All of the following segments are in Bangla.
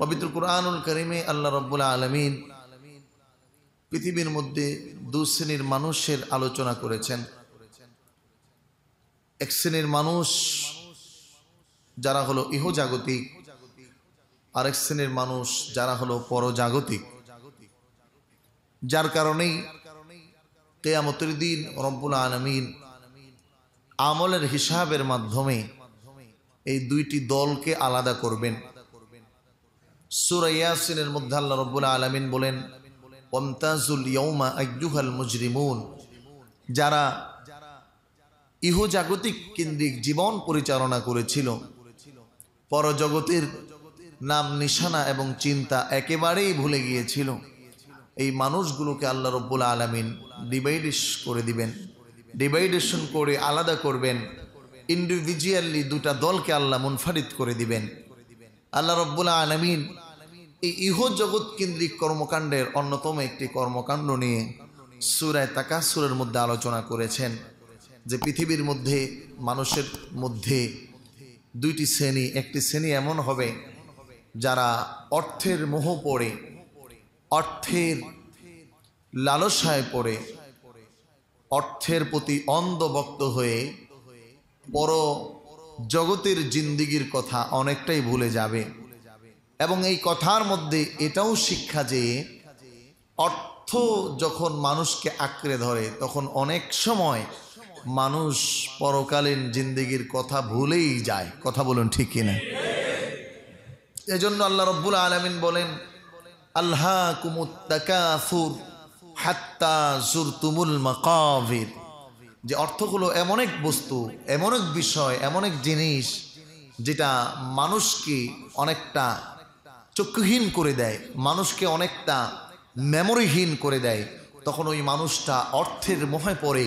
পবিত্র কুরআনুল করিমে আল্লাহ রব্বুল্লা আলমিন পৃথিবীর মধ্যে দু শ্রেণীর মানুষের আলোচনা করেছেন এক শ্রেণীর মানুষ যারা হলো ইহজাগতিক আরেক শ্রেণীর মানুষ যারা হলো পরজাগতিক যার কারণেই কেয়ামতের দিন রব্বুল আলমিন আমলের হিসাবের মাধ্যমে এই দুইটি দলকে আলাদা করবেন সুরাইয়াসিনের মধ্যে আল্লাহ রব্বুল আলমিন বলেন ওমতাজুল ইয়ৌমা আইজুহাল মুজরিমুন যারা ইহজাগতিক কেন্দ্রিক জীবন পরিচালনা করেছিল পরজগতের নাম নিশানা এবং চিন্তা একেবারেই ভুলে গিয়েছিল এই মানুষগুলোকে আল্লাহ রব্বুল আলমিন ডিভাইডেশ করে দিবেন ডিভাইডেশন করে আলাদা করবেন ইন্ডিভিজুয়ালি দুটা দলকে আল্লাহ মুনফারিদ করে দিবেন আল্লাহ রব্বুল আলমিন এই ইহ জগৎ কেন্দ্রিক কর্মকাণ্ডের অন্যতম একটি কর্মকাণ্ড নিয়ে সুরায় তাকা সুরের মধ্যে আলোচনা করেছেন যে পৃথিবীর মধ্যে মানুষের মধ্যে দুইটি শ্রেণী একটি শ্রেণী এমন হবে যারা অর্থের মোহ পড়ে অর্থের লালসায় পড়ে অর্থের প্রতি অন্ধভক্ত হয়ে পর জগতের জিন্দিগির কথা অনেকটাই ভুলে যাবে এবং এই কথার মধ্যে এটাও শিক্ষা যে অর্থ যখন মানুষকে আঁকড়ে ধরে তখন অনেক সময় মানুষ পরকালীন জিন্দিগির কথা ভুলেই যায় কথা বলুন ঠিক কিনা এজন্য আল্লাহ রব্বুল আলমিন বলেন আল্লাহ কুমুত্তাকাফুর হাত্তা তুমুল মাকাভির যে অর্থ হলো এমন এক বস্তু এমন এক বিষয় এমন এক জিনিস যেটা মানুষকে অনেকটা চক্ষুহীন করে দেয় মানুষকে অনেকটা মেমোরিহীন করে দেয় তখন ওই মানুষটা অর্থের মোহে পড়ে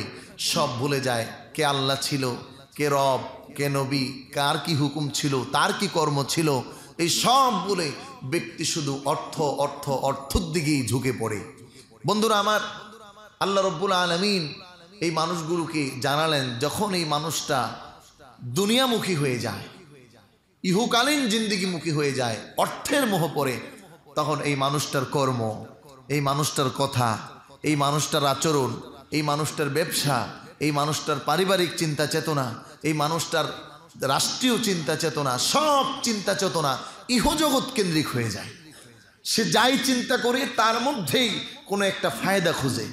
সব ভুলে যায় কে আল্লাহ ছিল কে রব কে নবী কার কি হুকুম ছিল তার কি কর্ম ছিল এই সব বলে ব্যক্তি শুধু অর্থ অর্থ অর্থর দিকেই ঝুঁকে পড়ে বন্ধুরা আমার আল্লাহ রব্বুল আলমিন এই মানুষগুলোকে জানালেন যখন এই মানুষটা দুনিয়ামুখী হয়ে যায় ইহুকালীন জিন্দিগিমুখী হয়ে যায় অর্থের মোহ পরে তখন এই মানুষটার কর্ম এই মানুষটার কথা এই মানুষটার আচরণ এই মানুষটার ব্যবসা এই মানুষটার পারিবারিক চিন্তা চেতনা এই মানুষটার রাষ্ট্রীয় চিন্তা চেতনা সব চিন্তা চেতনা ইহজগৎ কেন্দ্রিক হয়ে যায় সে যাই চিন্তা করে তার মধ্যেই কোনো একটা ফায়দা খুঁজে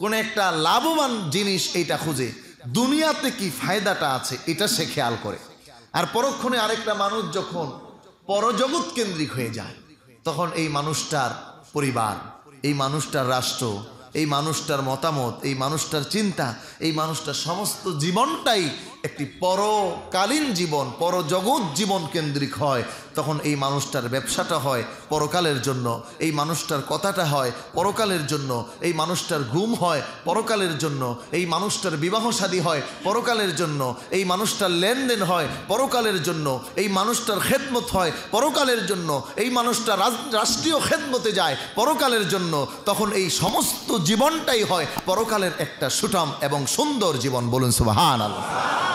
কোনো একটা লাভবান জিনিস এটা খুঁজে দুনিয়াতে কি ফায়দাটা আছে এটা সে খেয়াল করে আর পরক্ষণে আরেকটা মানুষ যখন পরজগৎ কেন্দ্রিক হয়ে যায় তখন এই মানুষটার পরিবার এই মানুষটার রাষ্ট্র এই মানুষটার মতামত এই মানুষটার চিন্তা এই মানুষটার সমস্ত জীবনটাই একটি পরকালীন জীবন পরজগৎ জীবন কেন্দ্রিক হয় তখন এই মানুষটার ব্যবসাটা হয় পরকালের জন্য এই মানুষটার কথাটা হয় পরকালের জন্য এই মানুষটার ঘুম হয় পরকালের জন্য এই মানুষটার বিবাহ সাদী হয় পরকালের জন্য এই মানুষটার লেনদেন হয় পরকালের জন্য এই মানুষটার খেদমত হয় পরকালের জন্য এই মানুষটা রাষ্ট্রীয় খেদমতে যায় পরকালের জন্য তখন এই সমস্ত জীবনটাই হয় পরকালের একটা সুটাম এবং সুন্দর জীবন বলুন সুবাহান আল্লাহ